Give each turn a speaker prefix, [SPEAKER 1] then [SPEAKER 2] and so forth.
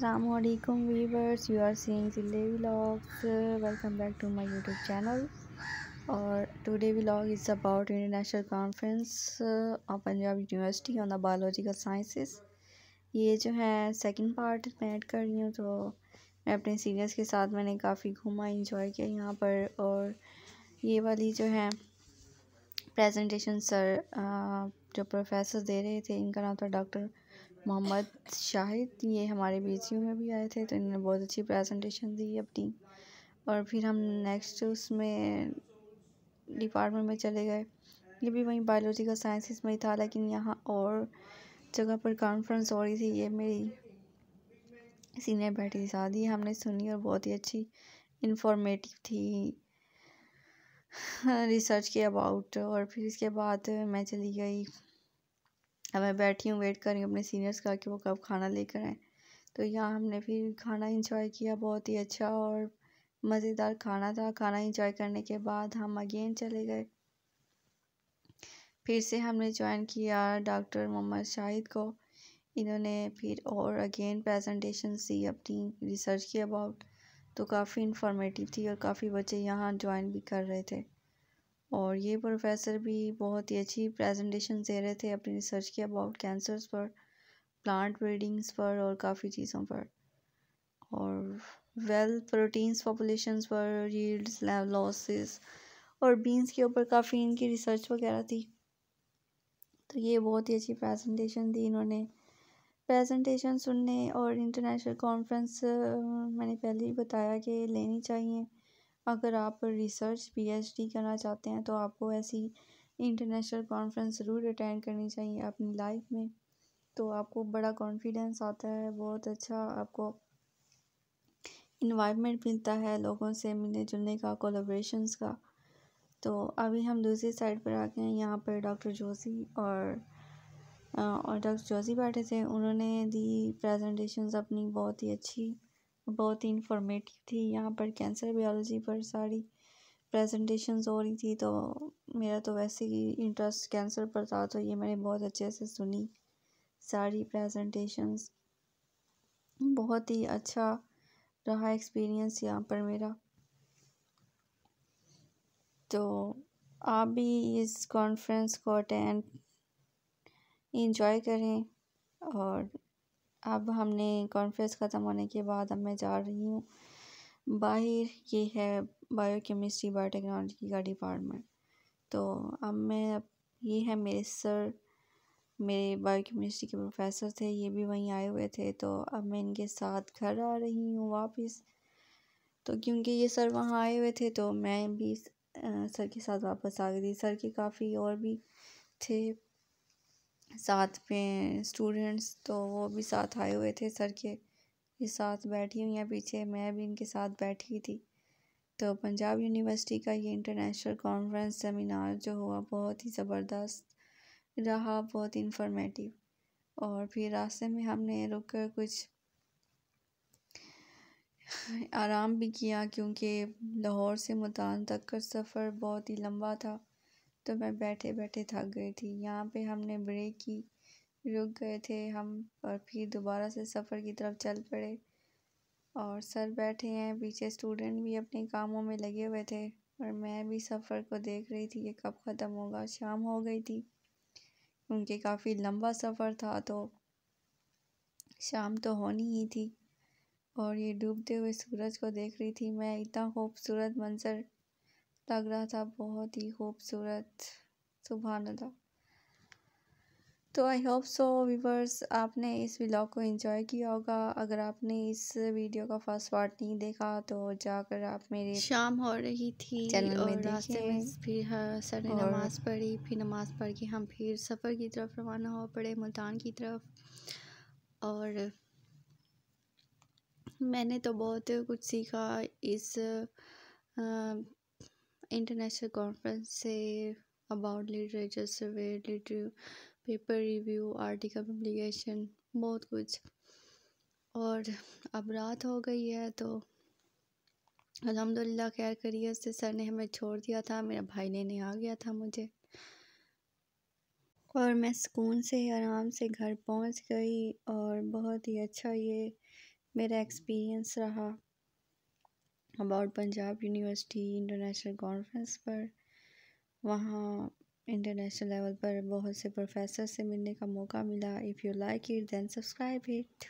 [SPEAKER 1] असलकम viewers you are seeing Sile vlogs welcome back to my YouTube channel और today vlog is about international conference of Punjab University on the biological sciences ये जो है second part मैं add कर रही हूँ तो मैं अपने सीनियर्स के साथ मैंने काफ़ी घूमा इंजॉय किया यहाँ पर और ये वाली जो है प्रेजेंटेशन सर uh, जो प्रोफेसर दे रहे थे इनका नाम था डॉक्टर मोहम्मद शाहिद ये हमारे बी में भी आए थे तो इन्होंने बहुत अच्छी प्रेजेंटेशन दी अपनी और फिर हम नेक्स्ट उसमें डिपार्टमेंट में चले गए ये भी वहीं बायोलॉजी का साइंसिस में ही था लेकिन यहाँ और जगह पर कॉन्फ्रेंस हो रही थी ये मेरी सीनियर बैठी थी शादी हमने सुनी और बहुत ही अच्छी इंफॉर्मेटिव थी रिसर्च के अबाउट और फिर इसके बाद मैं चली गई अब मैं बैठी हूँ वेट कर रही हूँ अपने सीनियर्स का कि वो कब खाना लेकर आएँ तो यहाँ हमने फिर खाना इंजॉय किया बहुत ही अच्छा और मज़ेदार खाना था खाना इंजॉय करने के बाद हम अगेन चले गए फिर से हमने ज्वाइन किया डॉक्टर मोहम्मद शाहिद को इन्होंने फिर और अगेन प्रेजेंटेशन दी अपनी रिसर्च की अबाउट तो काफ़ी इंफॉर्मेटिव थी और काफ़ी बच्चे यहाँ ज्वाइन भी कर रहे थे और ये प्रोफेसर भी बहुत ही अच्छी प्रेजेंटेशन दे रहे थे अपनी रिसर्च के अबाउट कैंसर्स पर प्लांट ब्रीडिंग्स पर और काफ़ी चीज़ों पर और वेल प्रोटीन्स पॉपुलेशंस पर यील्ड्स लॉसेस और बीन्स के ऊपर काफ़ी इनकी रिसर्च वगैरह थी तो ये बहुत ही अच्छी प्रेजेंटेशन दी इन्होंने प्रेजेंटेशन सुनने और इंटरनेशनल कॉन्फ्रेंस मैंने पहले ही बताया कि लेनी चाहिए अगर आप रिसर्च पीएचडी करना चाहते हैं तो आपको ऐसी इंटरनेशनल कॉन्फ्रेंस ज़रूर अटेंड करनी चाहिए अपनी लाइफ में तो आपको बड़ा कॉन्फिडेंस आता है बहुत अच्छा आपको इन्वायरमेंट मिलता है लोगों से मिलने जुलने का कोलोब्रेशंस का तो अभी हम दूसरी साइड पर आ गए हैं यहाँ पर डॉक्टर जोशी और और डॉक्टर जोशी बैठे थे उन्होंने दी प्रेजेंटेशंस अपनी बहुत ही अच्छी बहुत ही इंफॉर्मेटिव थी यहाँ पर कैंसर बायोलॉजी पर सारी प्रेजेंटेशंस हो रही थी तो मेरा तो वैसे ही इंटरेस्ट कैंसर पर था तो ये मैंने बहुत अच्छे से सुनी सारी प्रेजेंटेशंस बहुत ही अच्छा रहा एक्सपीरियंस यहाँ पर मेरा तो आप भी इस कॉन्फ्रेंस को अटेंड इंजॉय करें और अब हमने कॉन्फ्रेंस ख़त्म होने के बाद अब मैं जा रही हूँ बाहर ये है बायोकेमिस्ट्री बायोटेक्नोलॉजी का डिपार्टमेंट तो अब मैं अब ये है मेरे सर मेरे बायोकेमिस्ट्री के प्रोफेसर थे ये भी वहीं आए हुए थे तो अब मैं इनके साथ घर आ रही हूँ वापस तो क्योंकि ये सर वहाँ आए हुए थे तो मैं भी सर के साथ वापस आ गई थी सर के काफ़ी और भी थे साथ में स्टूडेंट्स तो वो भी साथ आए हुए थे सर के ये साथ बैठी हुई हैं पीछे मैं भी इनके साथ बैठी थी तो पंजाब यूनिवर्सिटी का ये इंटरनेशनल कॉन्फ्रेंस सेमिनार जो हुआ बहुत ही ज़बरदस्त रहा बहुत इंफॉर्मेटिव और फिर रास्ते में हमने रुक कर कुछ आराम भी किया क्योंकि लाहौर से मुल्तान तक का सफ़र बहुत ही लंबा था तो मैं बैठे बैठे थक गई थी यहाँ पे हमने ब्रेक की रुक गए थे हम और फिर दोबारा से सफ़र की तरफ चल पड़े और सर बैठे हैं पीछे स्टूडेंट भी अपने कामों में लगे हुए थे और मैं भी सफ़र को देख रही थी ये कब ख़त्म होगा शाम हो गई थी क्योंकि काफ़ी लंबा सफ़र था तो शाम तो होनी ही थी और ये डूबते हुए सूरज को देख रही थी मैं इतना खूबसूरत मंजर लग रहा था बहुत ही खूबसूरत सुबहानदा तो आई होप सो वीवर्स आपने इस व्लॉग को एंजॉय किया होगा अगर आपने इस वीडियो का फर्स्ट पार्ट नहीं देखा तो जाकर आप मेरे शाम हो रही थी चैनल और में रास्ते में फिर हाँ, सर ने नमाज़ पढ़ी फिर नमाज़ पढ़ के हम फिर सफ़र की तरफ रवाना हो पड़े मुल्तान की तरफ और मैंने तो बहुत कुछ सीखा इस इंटरनेशनल कॉन्फ्रेंस से about literature survey liter paper review article publication बहुत कुछ और अब रात हो गई है तो अलहमदिल्ला खैर करियर से सर ने हमें छोड़ दिया था मेरा भाई लेने आ गया था मुझे और मैं सुकून से आराम से घर पहुंच गई और बहुत ही अच्छा ये मेरा एक्सपीरियंस रहा about Punjab University international conference पर वहाँ इंटरनेशनल लेवल पर बहुत से प्रोफेसर से मिलने का मौका मिला if you like it then subscribe it